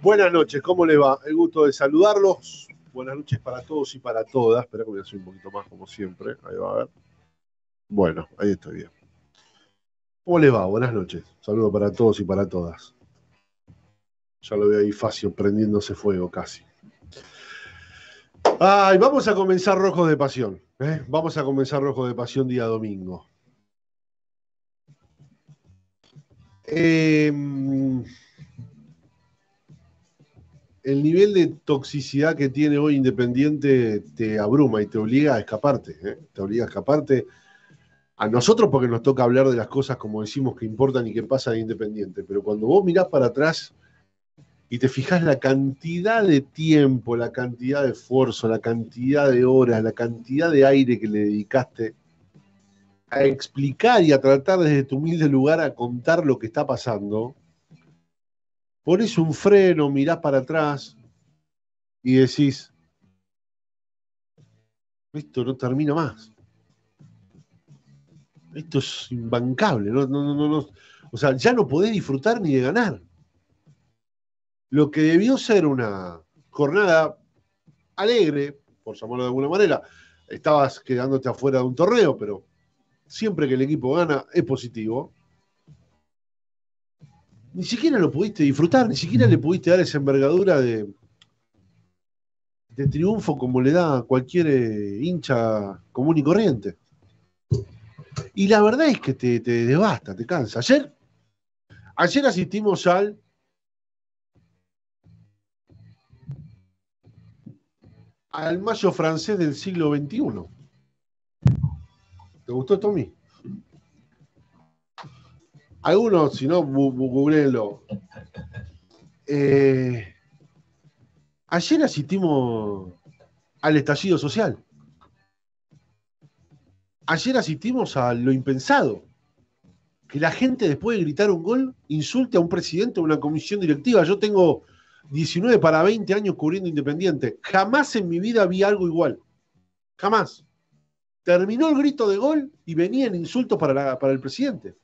Buenas noches, ¿cómo le va? El gusto de saludarlos. Buenas noches para todos y para todas. Espera que voy a hacer un poquito más como siempre. Ahí va a ver. Bueno, ahí estoy bien. ¿Cómo les va? Buenas noches. Saludo para todos y para todas. Ya lo veo ahí fácil prendiéndose fuego casi. Ay, vamos a comenzar rojo de Pasión. ¿eh? Vamos a comenzar rojo de Pasión día domingo. Eh, el nivel de toxicidad que tiene hoy Independiente te abruma y te obliga a escaparte. ¿eh? Te obliga a escaparte a nosotros porque nos toca hablar de las cosas como decimos que importan y que pasa de Independiente. Pero cuando vos mirás para atrás y te fijas la cantidad de tiempo, la cantidad de esfuerzo, la cantidad de horas, la cantidad de aire que le dedicaste a explicar y a tratar desde tu humilde lugar a contar lo que está pasando, pones un freno, mirás para atrás y decís, esto no termina más. Esto es imbancable, no, no, no, no, o sea, ya no podés disfrutar ni de ganar. Lo que debió ser una jornada alegre, por llamarlo de alguna manera, estabas quedándote afuera de un torneo, pero siempre que el equipo gana es positivo ni siquiera lo pudiste disfrutar, ni siquiera le mm. pudiste dar esa envergadura de, triunfo como le da a cualquier eh, hincha común y corriente. Y la verdad es que te, te devasta, te cansa. Ayer, ayer asistimos al al mayo francés del siglo XXI. ¿Te gustó, Tommy? Algunos, si no, eh, ayer asistimos al estallido social. Ayer asistimos a lo impensado. Que la gente después de gritar un gol insulte a un presidente o una comisión directiva. Yo tengo 19 para 20 años cubriendo Independiente. Jamás en mi vida vi algo igual. Jamás. Terminó el grito de gol y venían insultos para, para el presidente.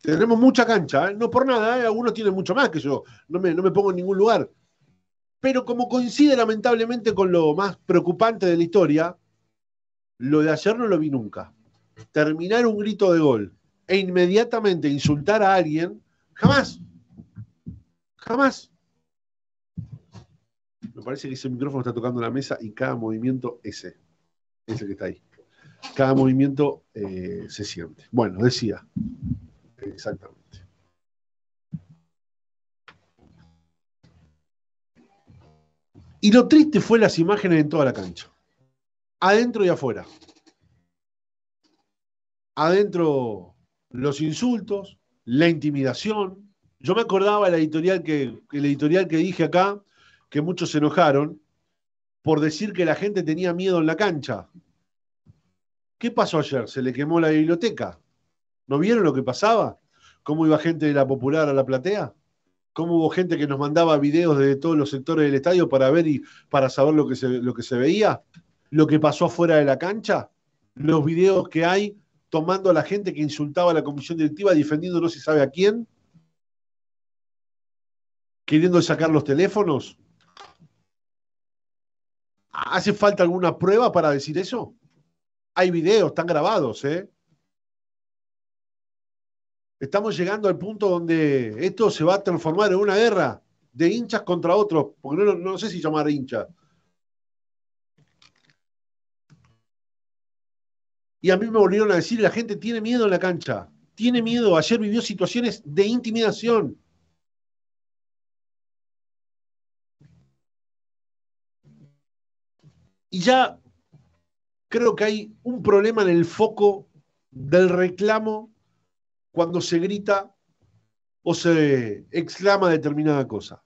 Tenemos mucha cancha, ¿eh? no por nada, ¿eh? algunos tienen mucho más que yo, no me, pongo en ningún lugar. Pero como coincide lamentablemente con lo más preocupante de la historia, lo de ayer no lo vi nunca. Terminar un grito de gol e inmediatamente insultar a alguien, jamás. Jamás. Me parece que ese micrófono está tocando la mesa y cada movimiento ese, ese que está ahí. Cada movimiento eh, se siente. Bueno, decía. Exactamente. Y lo triste fue las imágenes en toda la cancha. Adentro y afuera. Adentro los insultos, la intimidación. Yo me acordaba editorial que, el editorial que dije acá, que muchos se enojaron por decir que la gente tenía miedo en la cancha. ¿Qué pasó ayer? Se le quemó la biblioteca. ¿No vieron lo que pasaba? ¿Cómo iba gente de la popular a la platea? ¿Cómo hubo gente que nos mandaba videos de todos los sectores del estadio para ver y para saber lo que se, lo que se veía? ¿Lo que pasó afuera de la cancha? ¿Los videos que hay tomando a la gente que insultaba a la comisión directiva, defendiendo no se sabe a quién? ¿Queriendo sacar los teléfonos? ¿Hace falta alguna prueba para decir eso? Hay videos, están grabados, ¿eh? estamos llegando al punto donde esto se va a transformar en una guerra de hinchas contra otros, porque no, sé si llamar hincha. Y a mí me volvieron a decir, la gente tiene miedo en la cancha, tiene miedo, ayer vivió situaciones de intimidación. Y ya creo que hay un problema en el foco del reclamo cuando se grita o se exclama determinada cosa.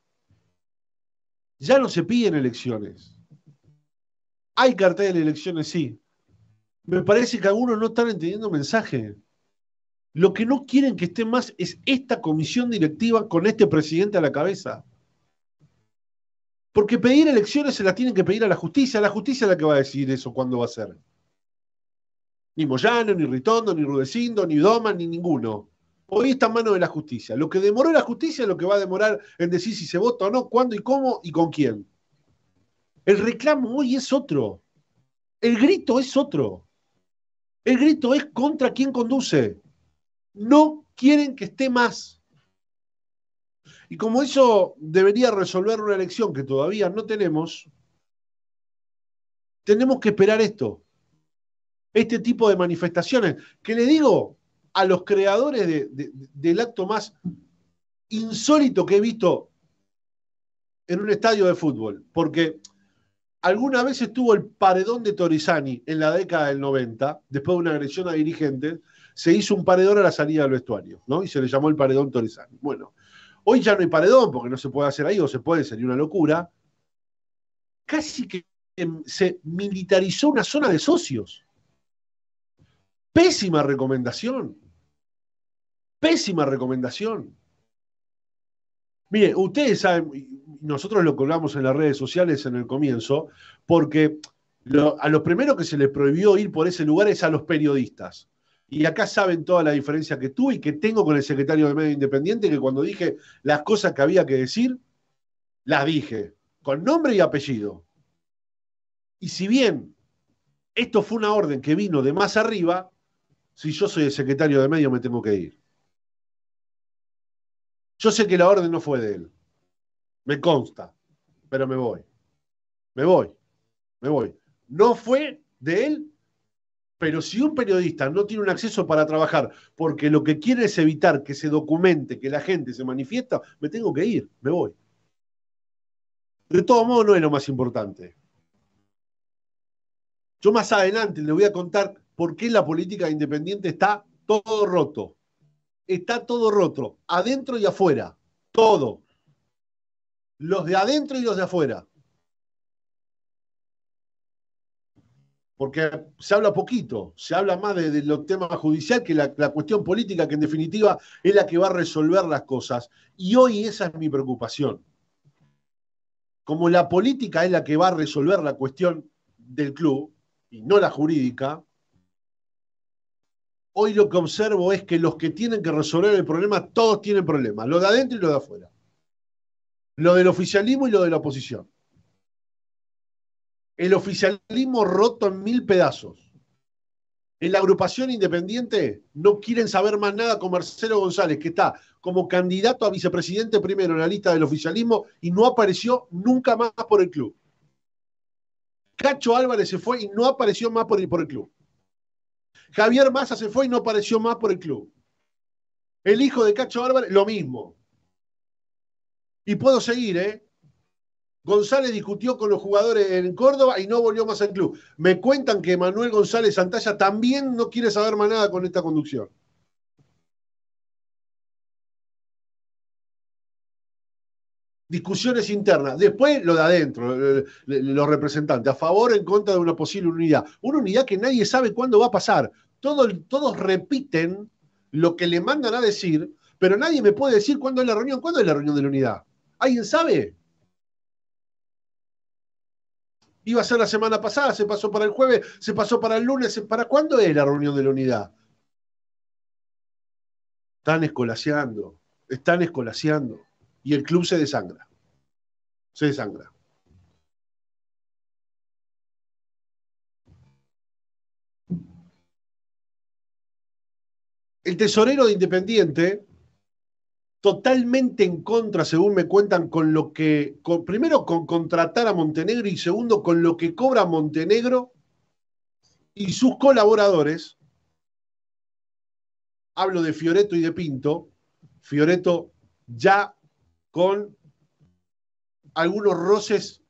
Ya no se piden elecciones. Hay cartel de elecciones, sí. Me parece que algunos no están entendiendo mensaje. Lo que no quieren que esté más es esta comisión directiva con este presidente a la cabeza. Porque pedir elecciones se las tienen que pedir a la justicia. La justicia es la que va a decidir eso, cuándo va a ser. Ni Moyano, ni Ritondo, ni Rudecindo, ni doma ni ninguno. Hoy está en manos de la justicia. Lo que demoró la justicia es lo que va a demorar en decir si se vota o no, cuándo y cómo y con quién. El reclamo hoy es otro. El grito es otro. El grito es contra quien conduce. No quieren que esté más. Y como eso debería resolver una elección que todavía no tenemos, tenemos que esperar esto este tipo de manifestaciones, que le digo a los creadores del acto más insólito que he visto en un estadio de fútbol, porque alguna vez estuvo el paredón de Torizani en la década del 90, después de una agresión a dirigentes, se hizo un paredón a la salida del vestuario, ¿no? Y se le llamó el paredón Torizani. Bueno, hoy ya no hay paredón porque no se puede hacer ahí, o se puede, sería una locura. Casi que se militarizó una zona de socios. Pésima recomendación. Pésima recomendación. Mire, ustedes saben, nosotros lo colgamos en las redes sociales en el comienzo, porque a los primeros que se les prohibió ir por ese lugar es a los periodistas. Y acá saben toda la diferencia que tuve y que tengo con el secretario de Medio Independiente, que cuando dije las cosas que había que decir, las dije, con nombre y apellido. Y si bien esto fue una orden que vino de más arriba, si yo soy el secretario de medio me tengo que ir. Yo sé que la orden no fue de él, me consta, pero me voy, me voy, me voy. No fue de él, pero si un periodista no tiene un acceso para trabajar porque lo que quiere es evitar que se documente, que la gente se manifiesta, me tengo que ir, me voy. De todo modo, no es lo más importante. Yo más adelante le voy a contar por qué la política independiente está todo roto. Está todo roto, adentro y afuera, todo. Los de adentro y los de afuera. Porque se habla poquito, se habla más de, los temas judicial que la cuestión política, que en definitiva es la que va a resolver las cosas. Y hoy esa es mi preocupación. Como la política es la que va a resolver la cuestión del club y no la jurídica, hoy lo que observo es que los que tienen que resolver el problema, todos tienen problemas, lo de adentro y lo de afuera. Lo del oficialismo y lo de la oposición. El oficialismo roto en mil pedazos. En la agrupación independiente no quieren saber más nada con Marcelo González, que está como candidato a vicepresidente primero en la lista del oficialismo y no apareció nunca más por el club. Cacho Álvarez se fue y no apareció más por el, por el club. Javier Massa se fue y no apareció más por el club. El hijo de Cacho Álvarez, lo mismo. Y puedo seguir, ¿eh? González discutió con los jugadores en Córdoba y no volvió más al club. Me cuentan que Manuel González Santalla también no quiere saber más nada con esta conducción. discusiones internas. Después lo de adentro, los representantes, a favor o en contra de una posible unidad. Una unidad que nadie sabe cuándo va a pasar. todos repiten lo que le mandan a decir, pero nadie me puede decir cuándo es la reunión, cuándo es la reunión de la unidad. ¿Alguien sabe? Iba a ser la semana pasada, se pasó para el jueves, se pasó para el lunes, ¿para cuándo es la reunión de la unidad? Están escolaseando, están escolaseando y el club se desangra. Se desangra. El tesorero de Independiente, totalmente en contra, según me cuentan, con lo que, primero con contratar a Montenegro y segundo con lo que cobra Montenegro y sus colaboradores, hablo de Fioreto y de Pinto, Fioreto ya con algunos roces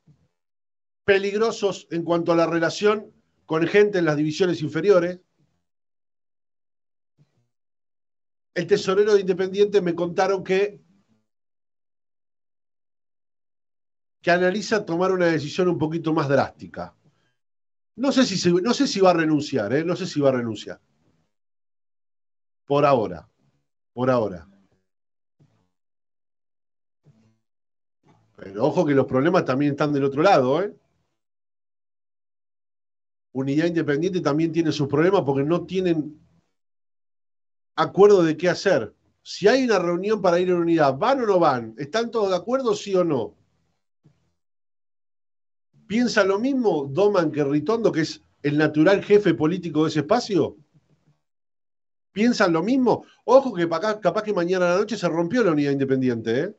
peligrosos en cuanto a la relación con gente en las divisiones inferiores. El tesorero de Independiente me contaron que, que analiza tomar una decisión un poquito más drástica. No sé si, no sé si va a renunciar, ¿eh? no sé si va a renunciar. Por ahora, por ahora. Pero ojo que los problemas también están del otro lado, ¿eh? Unidad Independiente también tiene sus problemas porque no tienen acuerdo de qué hacer. Si hay una reunión para ir a la unidad, ¿van o no van? ¿Están todos de acuerdo, sí o no? ¿Piensa lo mismo Doman que Ritondo, que es el natural jefe político de ese espacio? ¿Piensan lo mismo? Ojo que capaz que mañana a la noche se rompió la unidad independiente, ¿eh?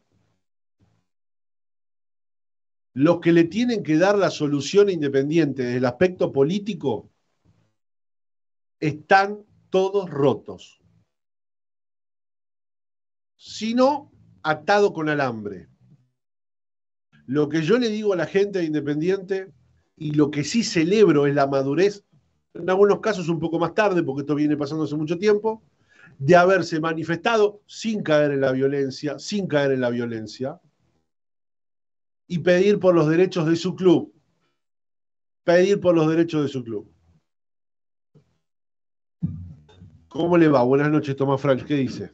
los que le tienen que dar la solución independiente desde el aspecto político están todos rotos. Sino atado con alambre. Lo que yo le digo a la gente independiente y lo que sí celebro es la madurez, en algunos casos un poco más tarde, porque esto viene pasando hace mucho tiempo, de haberse manifestado sin caer en la violencia, sin caer en la violencia, y pedir por los derechos de su club. Pedir por los derechos de su club. ¿Cómo le va? Buenas noches, Tomás Frank. ¿Qué dice?